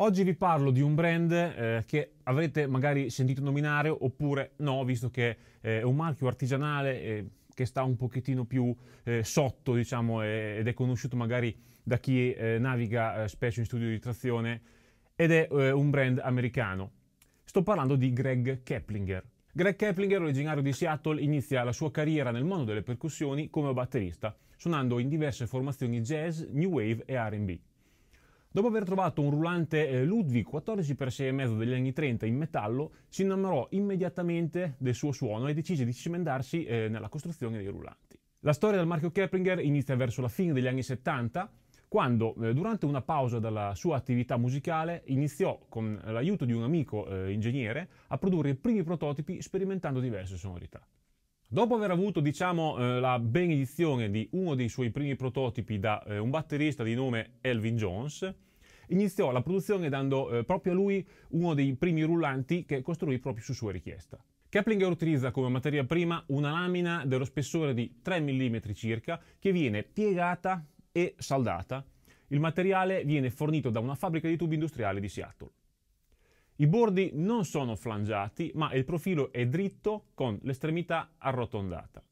Oggi vi parlo di un brand eh, che avrete magari sentito nominare oppure no, visto che eh, è un marchio artigianale eh, che sta un pochettino più eh, sotto, diciamo, ed è conosciuto magari da chi eh, naviga eh, spesso in studio di trazione ed è un brand americano. Sto parlando di Greg Keplinger. Greg Keplinger, originario di Seattle, inizia la sua carriera nel mondo delle percussioni come batterista, suonando in diverse formazioni jazz, new wave e RB. Dopo aver trovato un rullante eh, Ludwig 14x6,5 degli anni 30 in metallo, si innamorò immediatamente del suo suono e decise di cimentarsi eh, nella costruzione dei rullanti. La storia del marchio Keplinger inizia verso la fine degli anni 70, quando eh, durante una pausa dalla sua attività musicale iniziò con l'aiuto di un amico eh, ingegnere a produrre i primi prototipi sperimentando diverse sonorità. Dopo aver avuto diciamo, eh, la benedizione di uno dei suoi primi prototipi da eh, un batterista di nome Elvin Jones, iniziò la produzione dando eh, proprio a lui uno dei primi rullanti che costruì proprio su sua richiesta. Keplinger utilizza come materia prima una lamina dello spessore di 3 mm circa che viene piegata e saldata. Il materiale viene fornito da una fabbrica di tubi industriali di Seattle. I bordi non sono flangiati, ma il profilo è dritto con l'estremità arrotondata.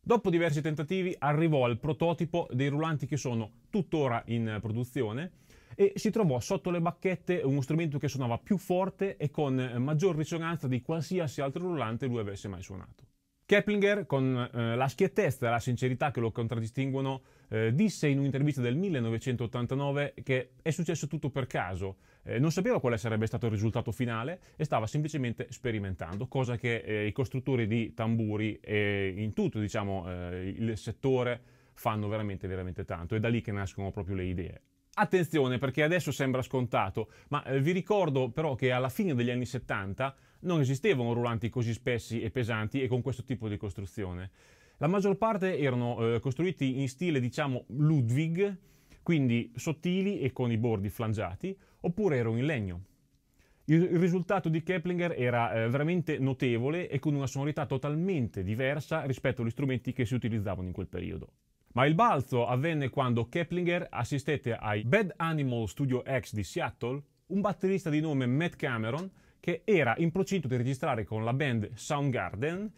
Dopo diversi tentativi arrivò al prototipo dei rullanti che sono tuttora in produzione e si trovò sotto le bacchette uno strumento che suonava più forte e con maggior risonanza di qualsiasi altro rullante lui avesse mai suonato. Keplinger, con eh, la schiettezza e la sincerità che lo contraddistinguono, eh, disse in un'intervista del 1989 che è successo tutto per caso, eh, non sapeva quale sarebbe stato il risultato finale e stava semplicemente sperimentando, cosa che eh, i costruttori di tamburi e in tutto diciamo, eh, il settore fanno veramente, veramente tanto. È da lì che nascono proprio le idee. Attenzione perché adesso sembra scontato, ma eh, vi ricordo però che alla fine degli anni 70 non esistevano rullanti così spessi e pesanti e con questo tipo di costruzione. La maggior parte erano eh, costruiti in stile diciamo Ludwig, quindi sottili e con i bordi flangiati, oppure erano in legno. Il risultato di Keplinger era eh, veramente notevole e con una sonorità totalmente diversa rispetto agli strumenti che si utilizzavano in quel periodo. Ma il balzo avvenne quando Keplinger assistette ai Bad Animal Studio X di Seattle, un batterista di nome Matt Cameron che era in procinto di registrare con la band Soundgarden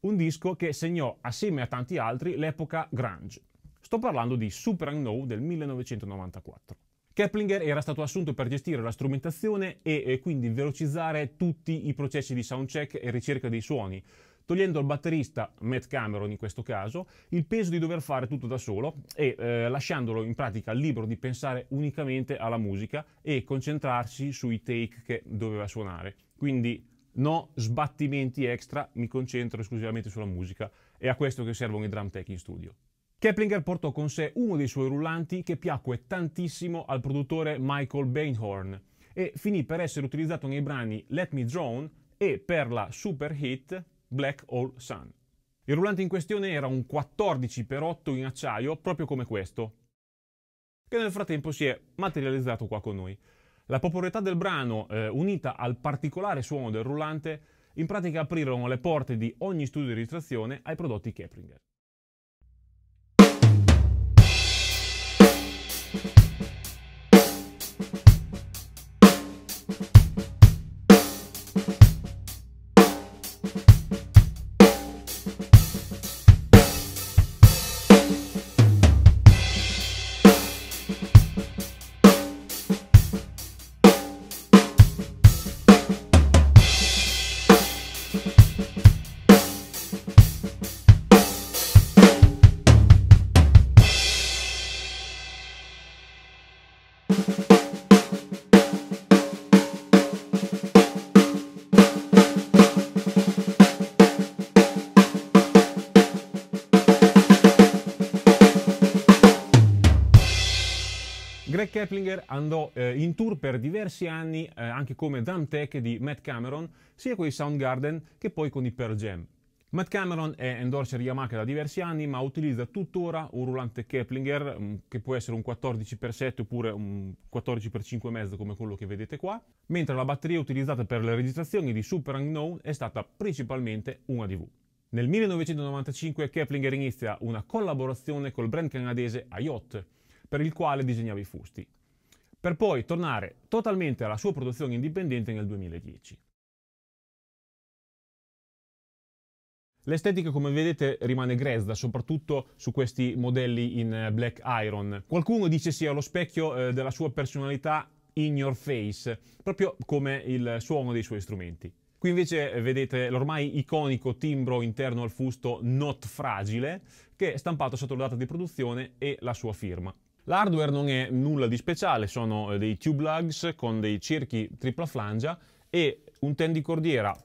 un disco che segnò assieme a tanti altri l'epoca grunge. Sto parlando di Super Unknown del 1994. Keplinger era stato assunto per gestire la strumentazione e, e quindi velocizzare tutti i processi di soundcheck e ricerca dei suoni, togliendo al batterista, Matt Cameron in questo caso, il peso di dover fare tutto da solo e eh, lasciandolo in pratica libero di pensare unicamente alla musica e concentrarsi sui take che doveva suonare. Quindi no sbattimenti extra, mi concentro esclusivamente sulla musica. È a questo che servono i drum tech in studio. Keplinger portò con sé uno dei suoi rullanti che piacque tantissimo al produttore Michael Bainhorn e finì per essere utilizzato nei brani Let Me Drone e per la super hit Black Hole Sun. Il rullante in questione era un 14x8 in acciaio, proprio come questo, che nel frattempo si è materializzato qua con noi. La popolarità del brano, eh, unita al particolare suono del rullante, in pratica aprirono le porte di ogni studio di registrazione ai prodotti Kepringer. Keplinger andò eh, in tour per diversi anni eh, anche come drum tech di Matt Cameron, sia con i Soundgarden che poi con i Pearl Jam. Matt Cameron è endorser Yamaha da diversi anni, ma utilizza tuttora un rullante Keplinger mm, che può essere un 14x7 oppure un 14x5,5 come quello che vedete qua, mentre la batteria utilizzata per le registrazioni di Super Unknown è stata principalmente una DV. Nel 1995 Keplinger inizia una collaborazione col brand canadese IOT, per il quale disegnava i fusti, per poi tornare totalmente alla sua produzione indipendente nel 2010. L'estetica, come vedete, rimane grezza, soprattutto su questi modelli in eh, black iron. Qualcuno dice sia lo specchio eh, della sua personalità in your face, proprio come il suono dei suoi strumenti. Qui invece eh, vedete l'ormai iconico timbro interno al fusto Not Fragile, che è stampato sotto la data di produzione e la sua firma. L'hardware non è nulla di speciale, sono eh, dei tube lugs con dei cerchi tripla flangia e un tendicordiera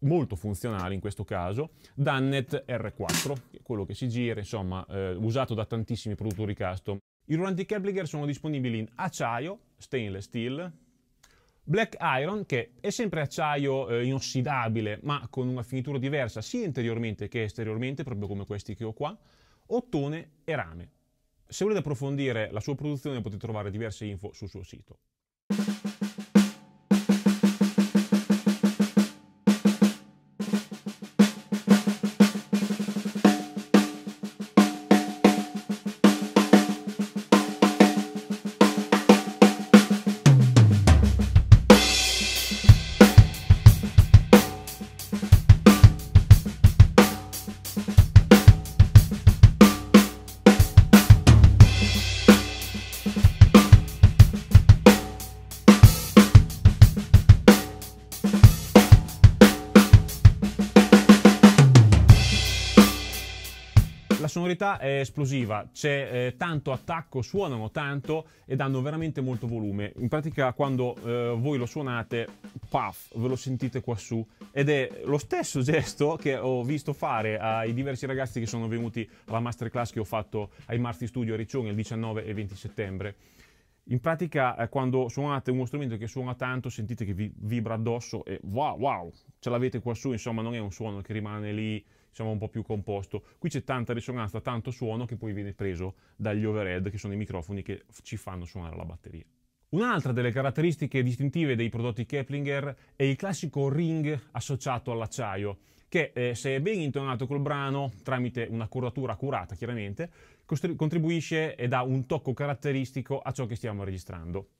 molto funzionale in questo caso, Dannet R4, quello che si gira, insomma, eh, usato da tantissimi produttori custom. I rulanti Keplinger sono disponibili in acciaio, stainless steel, Black Iron, che è sempre acciaio eh, inossidabile, ma con una finitura diversa sia interiormente che esteriormente, proprio come questi che ho qua, ottone e rame. Se volete approfondire la sua produzione potete trovare diverse info sul suo sito. sonorità è esplosiva, c'è eh, tanto attacco, suonano tanto e danno veramente molto volume. In pratica quando eh, voi lo suonate, paf, ve lo sentite quassù. ed è lo stesso gesto che ho visto fare ai diversi ragazzi che sono venuti alla masterclass che ho fatto ai Marti Studio a Riccione il 19 e 20 settembre. In pratica, eh, quando suonate uno strumento che suona tanto, sentite che vi vibra addosso e wow, wow, ce l'avete quassù, insomma, non è un suono che rimane lì diciamo, un po' più composto. Qui c'è tanta risonanza, tanto suono che poi viene preso dagli overhead, che sono i microfoni che ci fanno suonare la batteria. Un'altra delle caratteristiche distintive dei prodotti Keplinger è il classico ring associato all'acciaio, che eh, se è ben intonato col brano, tramite una curatura accurata chiaramente, contribuisce e dà un tocco caratteristico a ciò che stiamo registrando.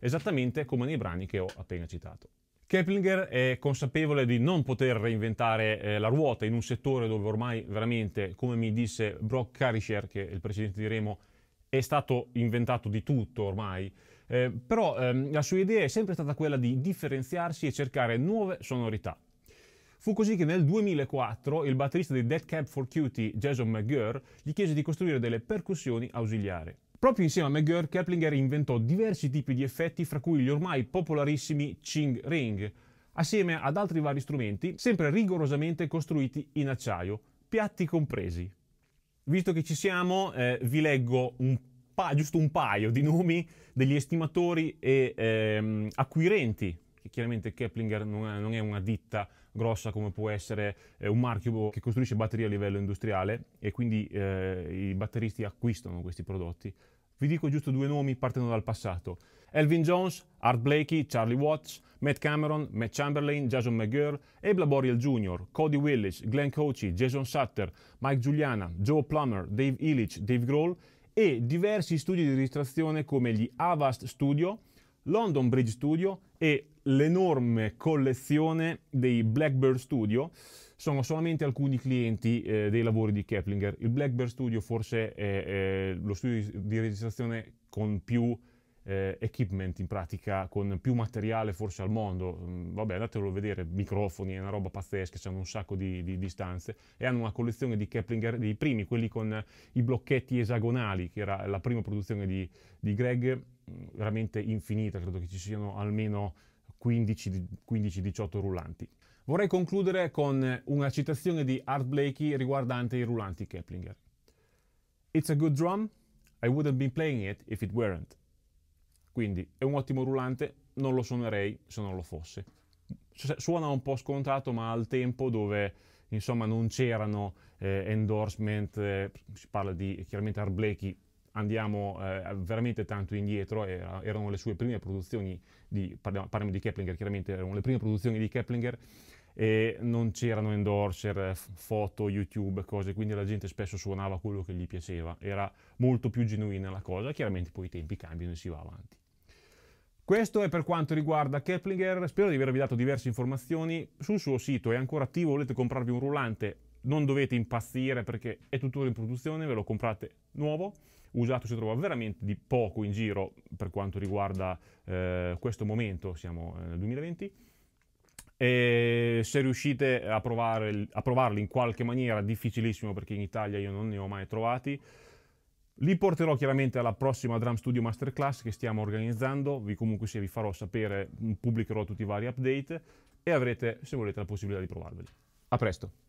Esattamente come nei brani che ho appena citato. Keplinger è consapevole di non poter reinventare eh, la ruota in un settore dove ormai veramente, come mi disse Brock Karischer, che è il presidente di Remo, è stato inventato di tutto ormai. Eh, però ehm, la sua idea è sempre stata quella di differenziarsi e cercare nuove sonorità. Fu così che nel 2004 il batterista di Dead Cab for Cutie, Jason McGurr, gli chiese di costruire delle percussioni ausiliari. Proprio insieme a McGirr, Keplinger inventò diversi tipi di effetti, fra cui gli ormai popolarissimi Ching Ring, assieme ad altri vari strumenti, sempre rigorosamente costruiti in acciaio, piatti compresi. Visto che ci siamo, eh, vi leggo un pa- giusto un paio di nomi degli estimatori e ehm, acquirenti e chiaramente Keplinger non è una ditta grossa come può essere eh, un marchio boh, che costruisce batterie a livello industriale e quindi eh, i batteristi acquistano questi prodotti. Vi dico giusto due nomi, partendo dal passato. Elvin Jones, Art Blakey, Charlie Watts, Matt Cameron, Matt Chamberlain, Jason McGirr, Abla Boriel Jr., Cody Willis, Glenn Cochi, Jason Sutter, Mike Giuliana, Joe Plummer, Dave Illich, Dave Grohl e diversi studi di registrazione come gli Avast Studio, London Bridge Studio e l'enorme collezione dei Blackbird Studio sono solamente alcuni clienti eh, dei lavori di Keplinger. Il Blackbird Studio forse è, è lo studio di registrazione con più eh, equipment in pratica con più materiale forse al mondo, mm, vabbè andatelo a vedere, microfoni, è una roba pazzesca, hanno un sacco di, di, di, stanze e hanno una collezione di Keplinger, dei primi, quelli con i blocchetti esagonali, che era la prima produzione di, di Greg, mm, veramente infinita, credo che ci siano almeno 15-18 rullanti. Vorrei concludere con una citazione di Art Blakey riguardante i rullanti Keplinger. It's a good drum, I wouldn't be playing it if it weren't. Quindi è un ottimo rullante, non lo suonerei se non lo fosse. Suona un po' scontato, ma al tempo dove insomma non c'erano eh, endorsement, eh, si parla di chiaramente Arblechi, andiamo eh, veramente tanto indietro, era, erano le sue prime produzioni, di, parliamo, parliamo, di Keplinger, chiaramente erano le prime produzioni di Keplinger e non c'erano endorser, foto, YouTube, cose, quindi la gente spesso suonava quello che gli piaceva, era molto più genuina la cosa, chiaramente poi i tempi cambiano e si va avanti. Questo è per quanto riguarda Keplinger, spero di avervi dato diverse informazioni, sul suo sito è ancora attivo, volete comprarvi un rullante, non dovete impazzire perché è tuttora in produzione, ve lo comprate nuovo, usato si trova veramente di poco in giro per quanto riguarda eh, questo momento, siamo eh, nel 2020, e se riuscite a, provare, a provarli in qualche maniera, difficilissimo perché in Italia io non ne ho mai trovati, li porterò chiaramente alla prossima Drum Studio Masterclass che stiamo organizzando, vi comunque se vi farò sapere, pubblicherò tutti i vari update e avrete, se volete, la possibilità di provarveli. A presto!